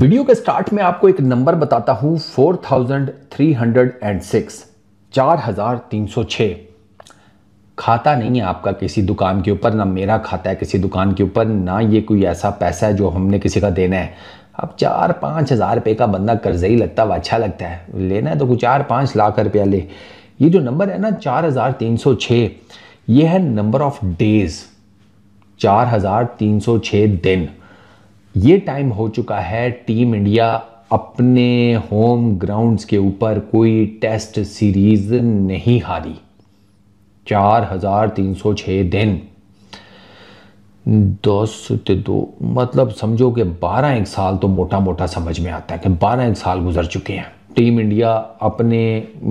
video के start में आपको एक नंबर बताता हूं 4306 4306 खाता नहीं है आपका किसी दुकान के ऊपर ना मेरा खाता है किसी दुकान के ऊपर ना ये कोई ऐसा पैसा है जो हमने किसी का देना है अब चार पाँच हज़ार रुपये का बंदा कर्ज़ ही लगता है अच्छा लगता है लेना है तो कुछ चार पाँच लाख रुपया ले ये जो नंबर है ना चार हज़ार तीन सौ छः ये है नंबर ऑफ डेज़ चार हज़ार तीन सौ छः दिन ये टाइम हो चुका है टीम इंडिया अपने होम ग्राउंड्स के ऊपर कोई टेस्ट सीरीज नहीं हारी 4,306 दिन दस से दो मतलब समझो कि बारह एक साल तो मोटा मोटा समझ में आता है कि बारह एक साल गुजर चुके हैं टीम इंडिया अपने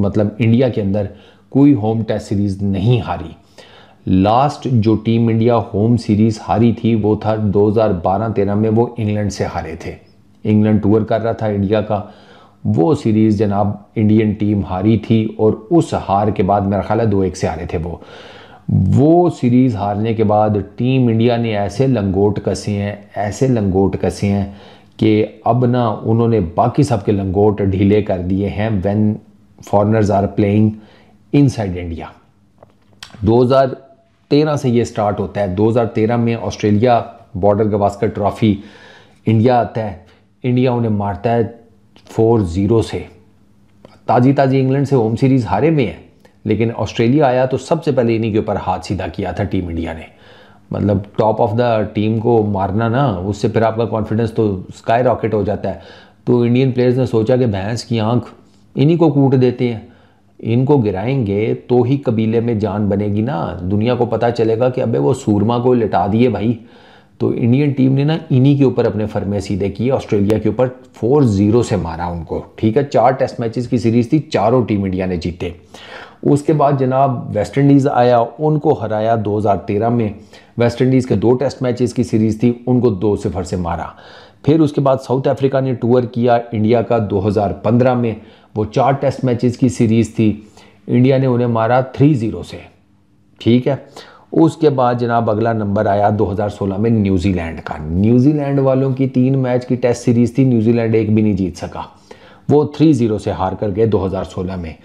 मतलब इंडिया के अंदर कोई होम टेस्ट सीरीज़ नहीं हारी लास्ट जो टीम इंडिया होम सीरीज़ हारी थी वो था 2012-13 में वो इंग्लैंड से हारे थे इंग्लैंड टूर कर रहा था इंडिया का वो सीरीज़ जनाब इंडियन टीम हारी थी और उस हार के बाद मेरा ख्याल है दो एक से हारे थे वो वो सीरीज़ हारने के बाद टीम इंडिया ने ऐसे लंगोट कसे हैं ऐसे लंगोट कसे हैं कि अब ना उन्होंने बाकी सब के लंगोट ढीले कर दिए हैं when foreigners are playing inside India 2013 से ये स्टार्ट होता है 2013 में Australia Border Gavaskar trophy India आता है इंडिया उन्हें मारता है फोर ज़ीरो से ताज़ी ताज़ी इंग्लैंड से होम सीरीज़ हारे में है लेकिन ऑस्ट्रेलिया आया तो सबसे पहले इन्हीं के ऊपर हाथ सीधा किया था टीम इंडिया ने मतलब टॉप ऑफ द टीम को मारना ना उससे फिर आपका कॉन्फिडेंस तो स्काई रॉकेट हो जाता है तो इंडियन प्लेयर्स ने सोचा कि भैंस की आंख इन्हीं को कूट देते हैं इनको गिराएंगे तो ही कबीले में जान बनेगी ना दुनिया को पता चलेगा कि अबे वो सूरमा को लिटा दिए भाई तो इंडियन टीम ने ना इन्हीं के ऊपर अपने फरमे सीधे किए ऑस्ट्रेलिया के ऊपर फोर ज़ीरो से मारा उनको ठीक है चार टेस्ट मैचेस की सीरीज़ थी चारों टीम इंडिया ने जीते उसके बाद जनाब वेस्ट इंडीज़ आया उनको हराया 2013 में वेस्ट इंडीज़ के दो टेस्ट मैचेस की सीरीज़ थी उनको दो सिफर से मारा फिर उसके बाद साउथ अफ्रीका ने टूर किया इंडिया का 2015 में वो चार टेस्ट मैचेस की सीरीज़ थी इंडिया ने उन्हें मारा थ्री ज़ीरो से ठीक है उसके बाद जनाब अगला नंबर आया 2016 में न्यूजीलैंड का न्यूजीलैंड वालों की तीन मैच की टेस्ट सीरीज़ थी न्यूजीलैंड एक भी नहीं जीत सका वो थ्री ज़ीरो से हार कर गए 2016 में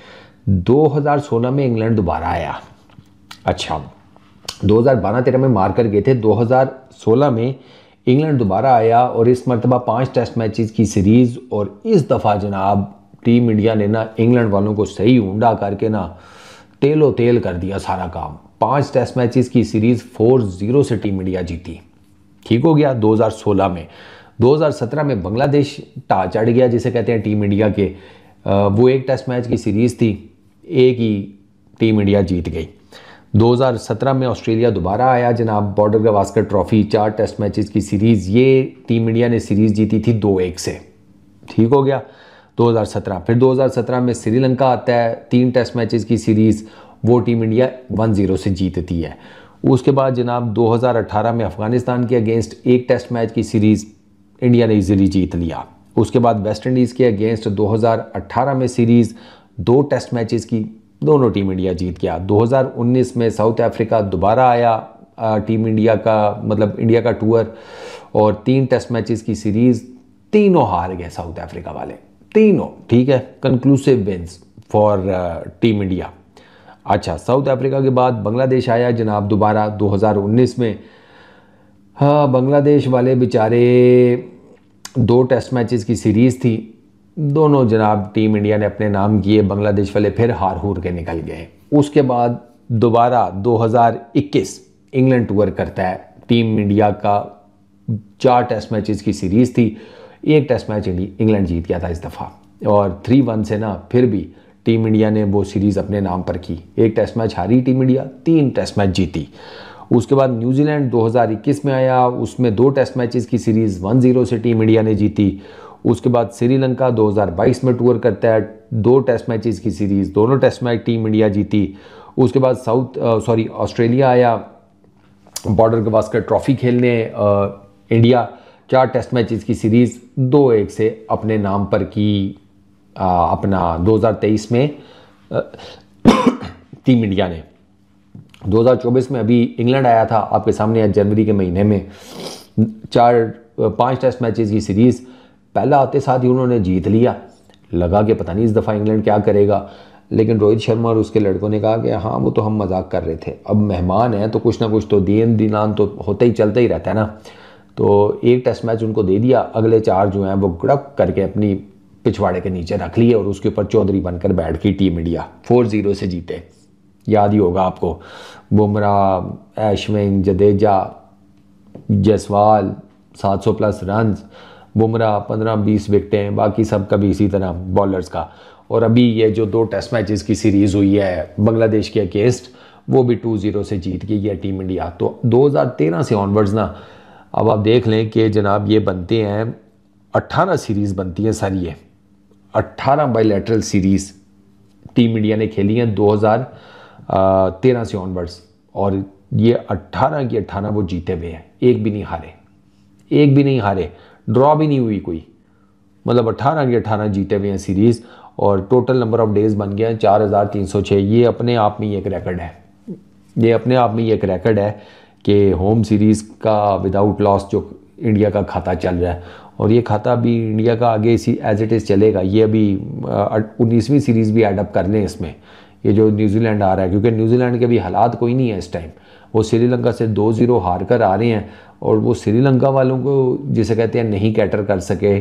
2016 में इंग्लैंड दोबारा आया अच्छा 2012 हज़ार में मार कर गए थे 2016 में इंग्लैंड दोबारा आया और इस मरतबा पाँच टेस्ट मैचेस की सीरीज़ और इस दफ़ा जनाब टीम इंडिया ने ना इंग्लैंड वालों को सही ऊंडा करके ना तेलो तेल कर दिया सारा काम पाँच टेस्ट मैचेस की सीरीज़ फोर ज़ीरो से टीम इंडिया जीती ठीक हो गया 2016 में 2017 में बांग्लादेश टा चढ़ गया जिसे कहते हैं टीम इंडिया के वो एक टेस्ट मैच की सीरीज़ थी एक ही टीम इंडिया जीत गई 2017 में ऑस्ट्रेलिया दोबारा आया जनाब बॉर्डर गवास्कर ट्रॉफी चार टेस्ट मैचेस की सीरीज़ ये टीम इंडिया ने सीरीज़ जीती थी दो एक से ठीक हो गया 2017 फिर 2017 में श्रीलंका आता है तीन टेस्ट मैचेस की सीरीज़ वो टीम इंडिया वन ज़ीरो से जीतती है उसके बाद जनाब 2018 में अफ़गानिस्तान के अगेंस्ट एक टेस्ट मैच की सीरीज़ इंडिया ने इजीली जीत लिया उसके बाद वेस्ट इंडीज़ के अगेंस्ट 2018 में सीरीज़ दो टेस्ट मैचेस की दोनों टीम इंडिया जीत गया 2019 में साउथ अफ्रीका दोबारा आया टीम इंडिया का मतलब इंडिया का टूर और तीन टेस्ट मैचेस की सीरीज़ तीनों हार गए साउथ अफ्रीका वाले तीनों ठीक है conclusive wins for team India अच्छा साउथ अफ्रीका के बाद बांग्लादेश आया जनाब दोबारा 2019 में हाँ बांग्लादेश वाले बेचारे दो टेस्ट मैचेस की सीरीज़ थी दोनों जनाब टीम इंडिया ने अपने नाम किए बांग्लादेश वाले फिर हार हूर के निकल गए उसके बाद दोबारा 2021 इंग्लैंड टूर करता है टीम इंडिया का चार टेस्ट मैचेस की सीरीज़ थी एक टेस्ट मैच इंग्लैंड जीत गया था इस दफ़ा और थ्री वन से ना फिर भी टीम इंडिया ने वो सीरीज़ अपने नाम पर की एक टेस्ट मैच हारी टीम इंडिया तीन टेस्ट मैच जीती उसके बाद न्यूजीलैंड 2021 में आया उसमें दो टेस्ट मैचेस की सीरीज़ वन जीरो से टीम इंडिया ने जीती उसके बाद श्रीलंका 2022 में टूर करता है दो टेस्ट मैचेस की सीरीज़ दोनों टेस्ट मैच टीम इंडिया जीती उसके बाद साउथ सॉरी ऑस्ट्रेलिया आया बॉर्डर गवास्कर ट्रॉफी खेलने आ, इंडिया चार टेस्ट मैचेस की सीरीज़ दो एक से अपने नाम पर की आ, अपना 2023 में आ, टीम इंडिया ने 2024 में अभी इंग्लैंड आया था आपके सामने आज जनवरी के महीने में चार पांच टेस्ट मैचेस की सीरीज़ पहला आते साथ ही उन्होंने जीत लिया लगा कि पता नहीं इस दफ़ा इंग्लैंड क्या करेगा लेकिन रोहित शर्मा और उसके लड़कों ने कहा कि हाँ वो तो हम मजाक कर रहे थे अब मेहमान हैं तो कुछ ना कुछ तो दिन दिनान तो होता ही चलता ही रहता है ना तो एक टेस्ट मैच उनको दे दिया अगले चार जो हैं वो गड़प करके अपनी पिछवाड़े के नीचे रख लिए और उसके ऊपर चौधरी बनकर बैठ गई टीम इंडिया फोर ज़ीरो से जीते याद ही होगा आपको बुमराह ऐशविन जडेजा जसवाल सौ प्लस रन बुमराह पंद्रह बीस विकटें बाकी सब का भी इसी तरह बॉलर्स का और अभी ये जो दो टेस्ट मैचेस की सीरीज़ हुई है बांग्लादेश के अगेंस्ट वो भी टू ज़ीरो से जीत गई है टीम इंडिया तो 2013 से ऑनवर्ड्स ना अब आप देख लें कि जनाब ये बनते हैं 18 सीरीज़ बनती हैं सारी ये अट्ठारह बाईलेटरल सीरीज़ टीम इंडिया ने खेली हैं 2013 से ऑनवर्ड्स और ये 18 की 18 वो जीते हुए हैं एक भी नहीं हारे एक भी नहीं हारे ड्रॉ भी नहीं हुई कोई मतलब अट्ठारह के अट्ठारह जीते हुए हैं सीरीज़ और टोटल नंबर ऑफ डेज़ बन गया चार हज़ार तीन सौ छः ये अपने आप में ही एक रिकॉर्ड है ये अपने आप में ही एक रिकॉर्ड है कि होम सीरीज़ का विदाउट लॉस जो इंडिया का खाता चल रहा है और ये खाता अभी इंडिया का आगे इसी एज इट इज़ चलेगा ये अभी उन्नीसवीं सीरीज़ भी एडअप कर लें इसमें ये जो न्यूजीलैंड आ रहा है क्योंकि न्यूजीलैंड के भी हालात कोई नहीं है इस टाइम वो श्रीलंका से दो ज़ीरो हार कर आ रहे हैं और वो श्रीलंका वालों को जिसे कहते हैं नहीं कैटर कर सके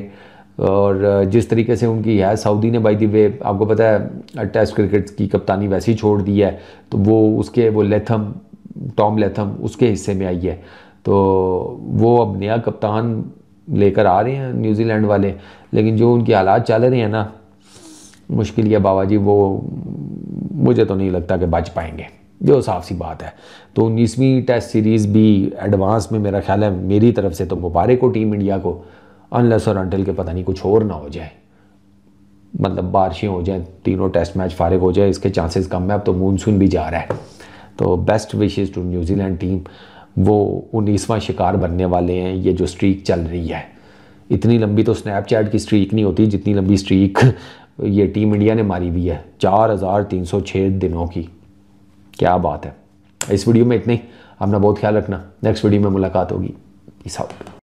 और जिस तरीके से उनकी है सऊदी ने बाई दी वे आपको पता है टेस्ट क्रिकेट की कप्तानी वैसे ही छोड़ दी है तो वो उसके वो लेथम टॉम लेथम उसके हिस्से में आई है तो वो अब नया कप्तान लेकर आ रहे हैं न्यूजीलैंड वाले लेकिन जो उनके हालात चल रहे हैं ना मुश्किल है बाबा जी वो मुझे तो नहीं लगता कि बच पाएंगे जो साफ सी बात है तो उन्नीसवीं टेस्ट सीरीज़ भी एडवांस में मेरा ख्याल है मेरी तरफ से तो मुबारक हो टीम इंडिया को अनलस और अनटिल के पता नहीं कुछ और ना हो जाए मतलब बारिशें हो जाएँ तीनों टेस्ट मैच फारिग हो जाए इसके चांसेस कम है अब तो मानसून भी जा रहा है तो best wishes to New Zealand team वो उन्नीसवां शिकार बनने वाले हैं ये जो स्ट्रीक चल रही है इतनी लंबी तो स्नैपचैट की स्ट्रीक नहीं होती जितनी लंबी स्ट्रीक ये टीम इंडिया ने मारी हुई है चार हज़ार तीन सौ छः दिनों की क्या बात है इस वीडियो में इतनी अपना बहुत ख्याल रखना नेक्स्ट वीडियो में मुलाकात होगी इस